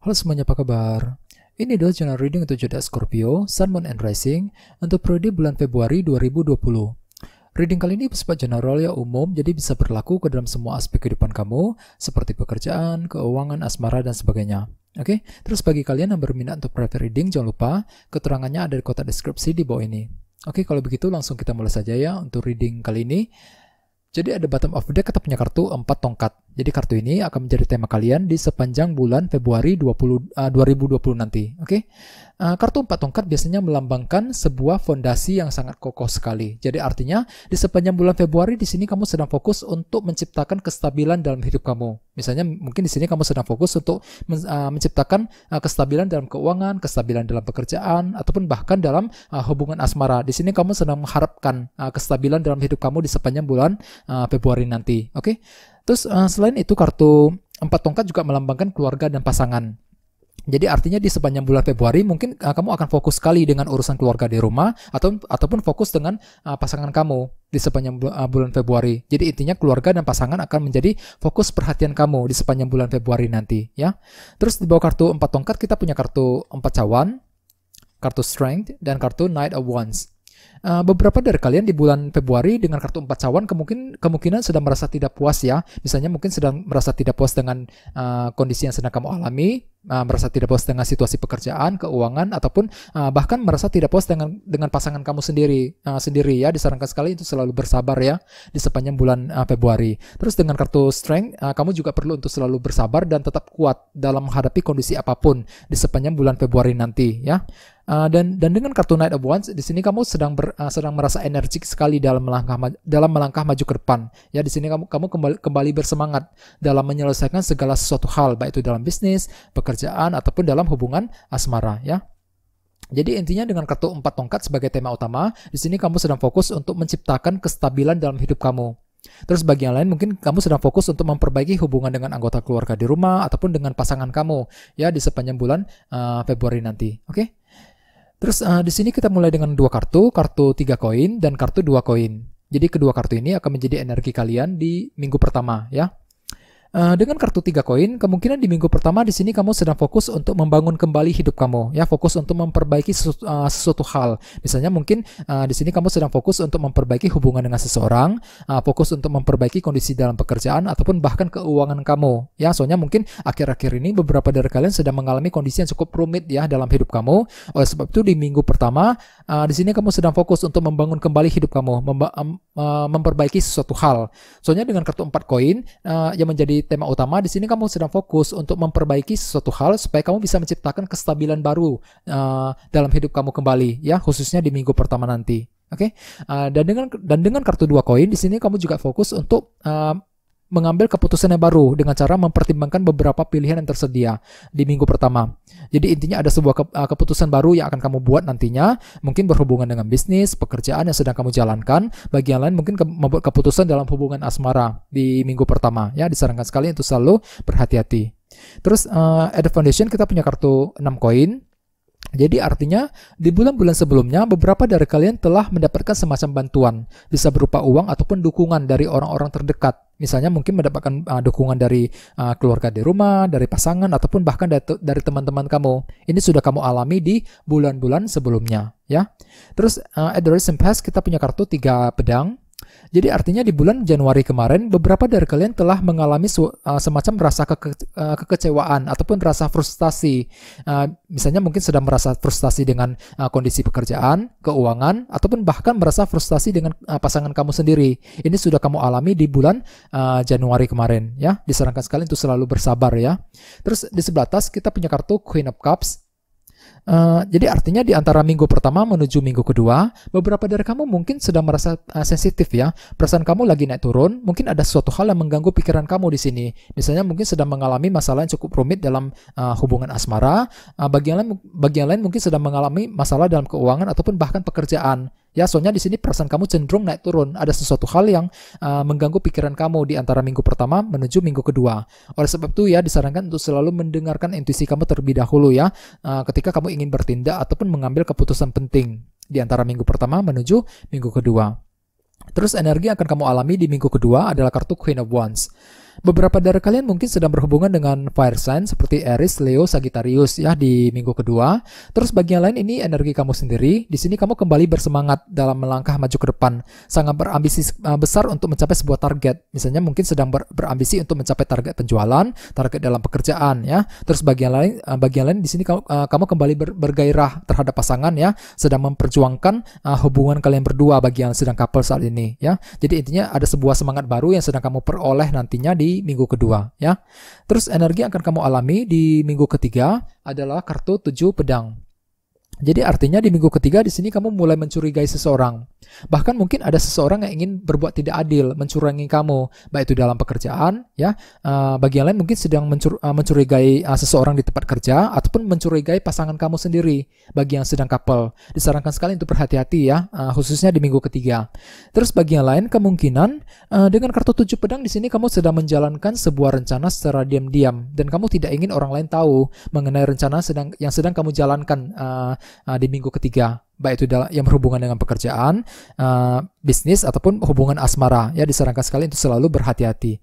Halo semuanya, apa kabar? Ini adalah channel reading untuk jodak Scorpio, Sun, Moon, and Rising untuk periode bulan Februari 2020. Reading kali ini bersifat general ya umum, jadi bisa berlaku ke dalam semua aspek kehidupan kamu, seperti pekerjaan, keuangan, asmara, dan sebagainya. Oke, terus bagi kalian yang berminat untuk private reading, jangan lupa keterangannya ada di kotak deskripsi di bawah ini. Oke, kalau begitu langsung kita mulai saja ya untuk reading kali ini. Jadi ada bottom of deck atau punya kartu 4 tongkat. Jadi kartu ini akan menjadi tema kalian di sepanjang bulan Februari 20, uh, 2020 nanti. Oke, okay? uh, eh, kartu empat tongkat biasanya melambangkan sebuah fondasi yang sangat kokoh sekali. Jadi artinya di sepanjang bulan Februari di sini kamu sedang fokus untuk menciptakan kestabilan dalam hidup kamu. Misalnya mungkin di sini kamu sedang fokus untuk men, uh, menciptakan uh, kestabilan dalam keuangan, kestabilan dalam pekerjaan, ataupun bahkan dalam uh, hubungan asmara. Di sini kamu sedang mengharapkan uh, kestabilan dalam hidup kamu di sepanjang bulan uh, Februari nanti. Oke. Okay? Terus uh, selain itu kartu empat tongkat juga melambangkan keluarga dan pasangan. Jadi artinya di sepanjang bulan Februari mungkin uh, kamu akan fokus sekali dengan urusan keluarga di rumah atau ataupun fokus dengan uh, pasangan kamu di sepanjang bu uh, bulan Februari. Jadi intinya keluarga dan pasangan akan menjadi fokus perhatian kamu di sepanjang bulan Februari nanti ya. Terus di bawah kartu empat tongkat kita punya kartu empat cawan, kartu strength dan kartu knight of wands. Eh, beberapa dari kalian di bulan Februari dengan kartu empat cawan kemungkin kemungkinan sedang merasa tidak puas ya. Misalnya mungkin sedang merasa tidak puas dengan uh, kondisi yang sedang kamu alami uh, merasa tidak puas dengan situasi pekerjaan, keuangan ataupun uh, bahkan merasa tidak puas dengan dengan pasangan kamu sendiri uh, sendiri ya disarankan sekali itu selalu bersabar ya di sepanjang bulan uh, Februari. Terus dengan kartu strength uh, kamu juga perlu untuk selalu bersabar dan tetap kuat dalam menghadapi kondisi apapun di sepanjang bulan Februari nanti ya. Uh, dan dan dengan kartu Knight of Wands di sini kamu sedang ber, uh, sedang merasa energik sekali dalam melangkah dalam melangkah maju ke depan. Ya di sini kamu kamu kembali, kembali bersemangat dalam menyelesaikan segala sesuatu hal baik itu dalam bisnis, pekerjaan pekerjaan ataupun dalam hubungan asmara ya. Jadi intinya dengan kartu empat tongkat sebagai tema utama, di sini kamu sedang fokus untuk menciptakan kestabilan dalam hidup kamu. Terus bagi yang lain mungkin kamu sedang fokus untuk memperbaiki hubungan dengan anggota keluarga di rumah ataupun dengan pasangan kamu ya di sepanjang bulan uh, Februari nanti. Oke? Okay? Terus uh, di sini kita mulai dengan dua kartu, kartu tiga koin dan kartu dua koin. Jadi kedua kartu ini akan menjadi energi kalian di minggu pertama ya. Eh, dengan kartu tiga koin, kemungkinan di minggu pertama di sini kamu sedang fokus untuk membangun kembali hidup kamu, ya fokus untuk memperbaiki sesuatu, uh, eh, sesuatu hal. Misalnya mungkin uh, di sini kamu sedang fokus untuk memperbaiki hubungan dengan seseorang, uh, fokus untuk memperbaiki kondisi dalam pekerjaan ataupun bahkan keuangan kamu. Ya, soalnya mungkin akhir-akhir ini beberapa dari kalian sedang mengalami kondisi yang cukup rumit ya dalam hidup kamu. Oleh sebab itu di minggu pertama uh, di sini kamu sedang fokus untuk membangun kembali hidup kamu, memba- Eh, memperbaiki sesuatu hal. Soalnya dengan kartu 4 koin uh, yang menjadi tema utama di sini kamu sedang fokus untuk memperbaiki sesuatu hal supaya kamu bisa menciptakan kestabilan baru uh, dalam hidup kamu kembali ya khususnya di minggu pertama nanti. Oke. Okay? Uh, dan dengan dan dengan kartu 2 koin di sini kamu juga fokus untuk uh, mengambil keputusan yang baru dengan cara mempertimbangkan beberapa pilihan yang tersedia di minggu pertama. Jadi intinya ada sebuah ke, eh, keputusan baru yang akan kamu buat nantinya, mungkin berhubungan dengan bisnis, pekerjaan yang sedang kamu jalankan. Bagian lain mungkin ke membuat keputusan dalam hubungan asmara di minggu pertama. Ya, disarankan sekali untuk selalu berhati-hati. Terus uh, eh, at the foundation kita punya kartu 6 koin. Jadi artinya di bulan-bulan sebelumnya beberapa dari kalian telah mendapatkan semacam bantuan, bisa berupa uang ataupun dukungan dari orang-orang terdekat Misalnya mungkin mendapatkan uh, dukungan dari uh, keluarga di rumah, dari pasangan ataupun bahkan dari teman-teman kamu. Ini sudah kamu alami di bulan-bulan sebelumnya, ya. Terus uh, ah, at the recent past kita punya kartu tiga pedang jadi artinya di bulan Januari kemarin beberapa dari kalian telah mengalami eh, semacam rasa keke eh, kekecewaan ataupun rasa frustasi. Eh, misalnya mungkin sedang merasa frustasi dengan kondisi pekerjaan, keuangan ataupun bahkan merasa frustasi dengan pasangan kamu sendiri. Ini sudah kamu alami di bulan Januari kemarin ya. Disarankan sekali untuk selalu bersabar ya. Terus di sebelah atas kita punya kartu Queen of Cups Uh, jadi artinya di antara minggu pertama menuju minggu kedua, beberapa dari kamu mungkin sedang merasa uh, sensitif ya. Perasaan kamu lagi naik turun, mungkin ada suatu hal yang mengganggu pikiran kamu di sini. Misalnya mungkin sedang mengalami masalah yang cukup rumit dalam uh, hubungan asmara, uh, bagian lain bagian lain mungkin sedang mengalami masalah dalam keuangan ataupun bahkan pekerjaan. Ya, soalnya di sini perasaan kamu cenderung naik turun. Ada sesuatu hal yang uh, mengganggu pikiran kamu di antara minggu pertama menuju minggu kedua. Oleh sebab itu ya disarankan untuk selalu mendengarkan intuisi kamu terlebih dahulu ya, uh, ketika kamu ingin bertindak ataupun mengambil keputusan penting di antara minggu pertama menuju minggu kedua. Terus energi yang akan kamu alami di minggu kedua adalah kartu Queen of Wands. Beberapa dari kalian mungkin sedang berhubungan dengan fire sign seperti Aries, Leo, Sagittarius ya di minggu kedua. Terus bagian lain ini energi kamu sendiri. Di sini kamu kembali bersemangat dalam melangkah maju ke depan. Sangat berambisi eh, besar untuk mencapai sebuah target. Misalnya mungkin sedang ber, berambisi untuk mencapai target penjualan, target dalam pekerjaan ya. Terus bagian lain eh, bagian lain di sini kamu, eh, kamu kembali ber, bergairah terhadap pasangan ya, sedang memperjuangkan hubungan kalian berdua bagian sedang couple saat ini ya. Jadi intinya ada sebuah semangat baru yang sedang kamu peroleh nantinya di minggu kedua ya. Terus energi yang akan kamu alami di minggu ketiga adalah kartu tujuh pedang. Jadi artinya di minggu ketiga di sini kamu mulai mencurigai seseorang. Bahkan mungkin ada seseorang yang ingin berbuat tidak adil, mencurangi kamu, baik itu dalam pekerjaan, ya. Uh, bagi yang lain mungkin sedang mencur uh, mencurigai uh, seseorang di tempat kerja ataupun mencurigai pasangan kamu sendiri. Bagi yang sedang couple, disarankan sekali untuk berhati-hati ya, uh, khususnya di minggu ketiga. Terus bagi yang lain kemungkinan uh, dengan kartu tujuh pedang di sini kamu sedang menjalankan sebuah rencana secara diam-diam dan kamu tidak ingin orang lain tahu mengenai rencana sedang yang sedang kamu jalankan. Uh, Uh, di minggu ketiga baik itu dalam, yang berhubungan dengan pekerjaan, uh, bisnis ataupun hubungan asmara ya disarankan sekali untuk selalu berhati-hati.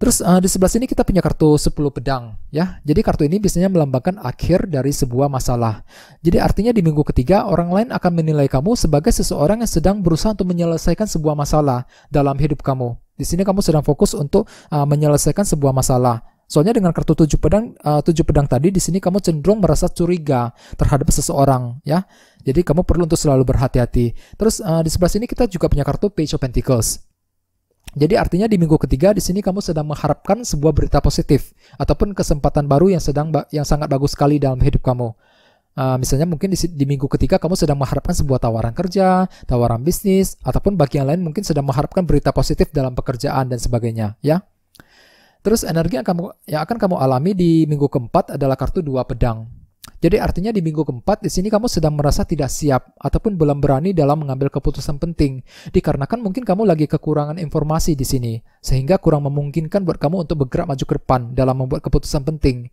Terus uh, di sebelah sini kita punya kartu 10 pedang ya. Jadi kartu ini biasanya melambangkan akhir dari sebuah masalah. Jadi artinya di minggu ketiga orang lain akan menilai kamu sebagai seseorang yang sedang berusaha untuk menyelesaikan sebuah masalah dalam hidup kamu. Di sini kamu sedang fokus untuk uh, menyelesaikan sebuah masalah Soalnya dengan kartu tujuh pedang uh, tujuh pedang tadi di sini kamu cenderung merasa curiga terhadap seseorang ya. Jadi kamu perlu untuk selalu berhati-hati. Terus uh, di sebelah sini kita juga punya kartu Page of Pentacles. Jadi artinya di minggu ketiga di sini kamu sedang mengharapkan sebuah berita positif ataupun kesempatan baru yang sedang yang sangat bagus sekali dalam hidup kamu. Uh, misalnya mungkin di, di minggu ketiga kamu sedang mengharapkan sebuah tawaran kerja, tawaran bisnis, ataupun bagi yang lain mungkin sedang mengharapkan berita positif dalam pekerjaan dan sebagainya, ya. Terus energi yang, kamu, yang akan kamu alami di minggu keempat adalah kartu dua pedang. Jadi artinya di minggu keempat di sini kamu sedang merasa tidak siap ataupun belum berani dalam mengambil keputusan penting dikarenakan mungkin kamu lagi kekurangan informasi di sini sehingga kurang memungkinkan buat kamu untuk bergerak maju ke depan dalam membuat keputusan penting.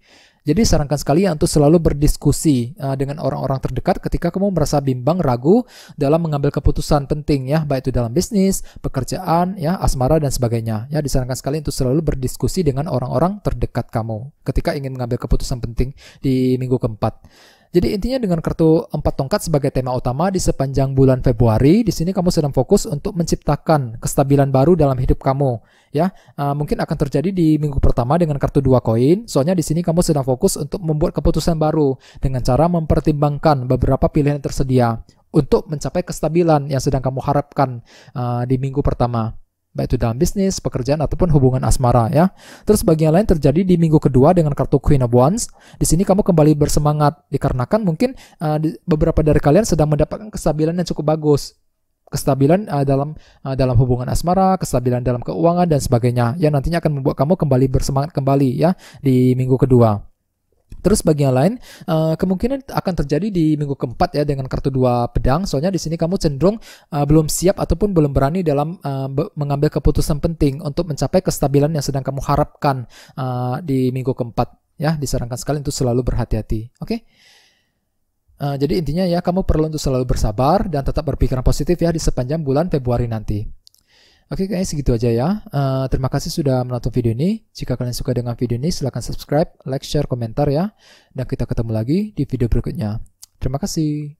Jadi sarankan sekali untuk selalu berdiskusi uh, dengan orang-orang terdekat ketika kamu merasa bimbang, ragu dalam mengambil keputusan penting ya, baik itu dalam bisnis, pekerjaan, ya, asmara dan sebagainya. Ya, disarankan sekali untuk selalu berdiskusi dengan orang-orang terdekat kamu ketika ingin mengambil keputusan penting di minggu keempat. Jadi intinya dengan kartu empat tongkat sebagai tema utama di sepanjang bulan Februari, di sini kamu sedang fokus untuk menciptakan kestabilan baru dalam hidup kamu, ya. Uh, mungkin akan terjadi di minggu pertama dengan kartu dua koin. Soalnya di sini kamu sedang fokus untuk membuat keputusan baru dengan cara mempertimbangkan beberapa pilihan yang tersedia untuk mencapai kestabilan yang sedang kamu harapkan uh, di minggu pertama baik itu dalam bisnis, pekerjaan ataupun hubungan asmara ya. Terus bagian lain terjadi di minggu kedua dengan kartu Queen of Wands. Di sini kamu kembali bersemangat dikarenakan mungkin uh, beberapa dari kalian sedang mendapatkan kestabilan yang cukup bagus kestabilan uh, dalam uh, dalam hubungan asmara, kestabilan dalam keuangan dan sebagainya yang nantinya akan membuat kamu kembali bersemangat kembali ya di minggu kedua. Terus bagi yang lain, eh, kemungkinan akan terjadi di minggu keempat ya dengan kartu dua pedang. Soalnya di sini kamu cenderung eh, belum siap ataupun belum berani dalam eh, mengambil keputusan penting untuk mencapai kestabilan yang sedang kamu harapkan di minggu keempat. Ya, disarankan sekali untuk selalu berhati-hati. Oke? Okay? jadi intinya ya kamu perlu untuk selalu bersabar dan tetap berpikiran positif ya di sepanjang bulan Februari nanti. Oke okay guys, segitu aja ya. Uh, terima kasih sudah menonton video ini. Jika kalian suka dengan video ini, silahkan subscribe, like, share, komentar ya. Dan kita ketemu lagi di video berikutnya. Terima kasih.